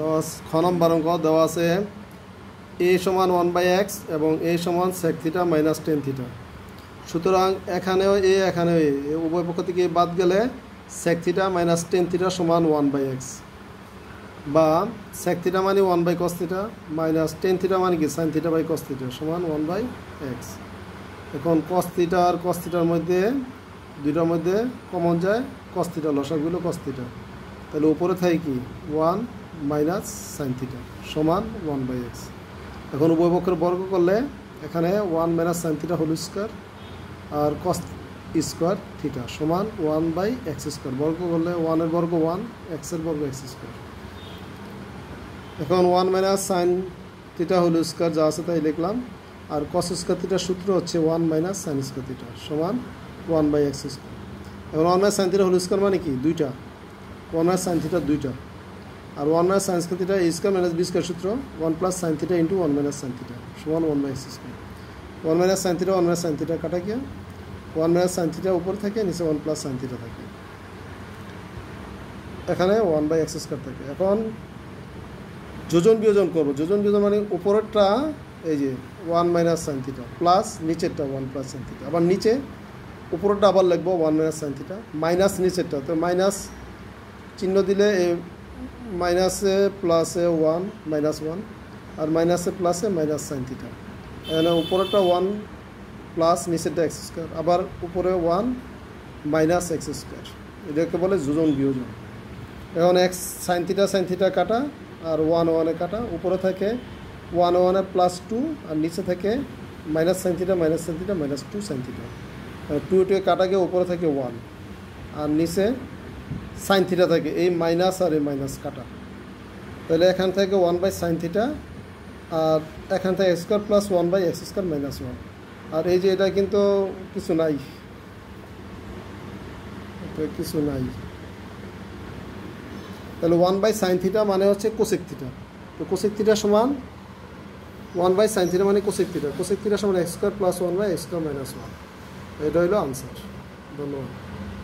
দশ খ নম্বর অঙ্ক দেওয়া আছে এ সমান ওয়ান বাই এক্স এবং এ সমান sec theta minus tan theta সুতরাং এখানেও এ এখানেও এ উভয় পক্ষ থেকে বাদ গেলে sec theta minus tan theta সমান ওয়ান বাই এক্স বা সেক থিটা মানে one by cos theta minus tan theta মানে কি সাইন থিটা বাই কস্তিটা সমান ওয়ান বাই এক্স এখন কস্তিটা আর কস্তিটার মধ্যে দুইটার মধ্যে কমন যায় কস্তিটা লসাগুলো কস্তিটা তাহলে উপরে থাকে কি ওয়ান মাইনাস সাইন থিটা সমান ওয়ান বাই এক্স এখন উভয় পক্ষের বর্গ করলে এখানে one minus sine theta whole square আর কস স্কোয়ার থিটা সমান ওয়ান বাই এক্স স্কোয়ার বর্গ করলে ওয়ানের বর্গ ওয়ান এক্সের বর্গ এক্স স্কোয়ার এখন one minus sine theta whole square যা আছে তাই লিখলাম আর কস স্কোয়ার থিটার সূত্র হচ্ছে one minus sine square theta সমান ওয়ান বাই এক্স স্কোয়ার এখন one minus sine theta whole square মানে কি দুইটা ওয়ান সাইন থিটা দুইটা আর ওয়ান মাইনাস সাইন থিটা ইসকা মাইনাস বিস্কার সূত্র one plus sine theta into one minus sine theta সমান one minus square one minus sine theta one minus sine theta কাটা গিয়া ওয়ান মাইনাস সাইন থিটা উপর থাকে নিচে ওয়ান প্লাস সাইন থিটা থাকে এখানে ওয়ান বাই এক্স স্কোয়ার থাকে এখন যোজন বিয়োজন করবো যোজন বিয়োজন মানে উপরেরটা এই যে one minus sine theta plus নিচেরটা ওয়ান প্লাস সাইন থিটা আবার নিচে উপরেরটা আবার লিখবো one minus sine theta minus নিচেরটা তো মাইনাস চিহ্ন দিলে মাইনাসে প্লাসে ওয়ান মাইনাস ওয়ান আর মাইনাসে প্লাসে মাইনাস সাইন থিটা এখানে উপরেটা ওয়ান প্লাস নিচেরটা এক্স স্কোয়ার আবার উপরে ওয়ান মাইনাস এক্স স্কোয়ার এটাকে বলে যোজন বিয়োজন এখন x sine theta sine theta কাটা আর ওয়ান ওয়ানে কাটা উপরে থাকে ওয়ান ওয়ানে প্লাস টু আর নিচে থাকে minus sine theta minus sine theta minus two sine theta two টুয়ে কাটা গিয়ে উপরে থাকে ওয়ান আর নিচে সাইন থিটা থাকে এই মাইনাস আর এই মাইনাস কাটা তাহলে এখান থেকে ওয়ান বাই সাইন থিটা আর এখান থেকে square plus one by x square minus one আর এই যে এটা কিন্তু কিছু নাই কিছু নাই তাহলে ওয়ান বাই সাইন থিটা মানে হচ্ছে কোশেক থিটা তো কোশেক থিটা সমান ওয়ান বাই সাইন থিটা মানে কোশেক থিটা কোশেক থিটা সমান x square plus one by x square minus one এটা হলো আনসার ধন্যবাদ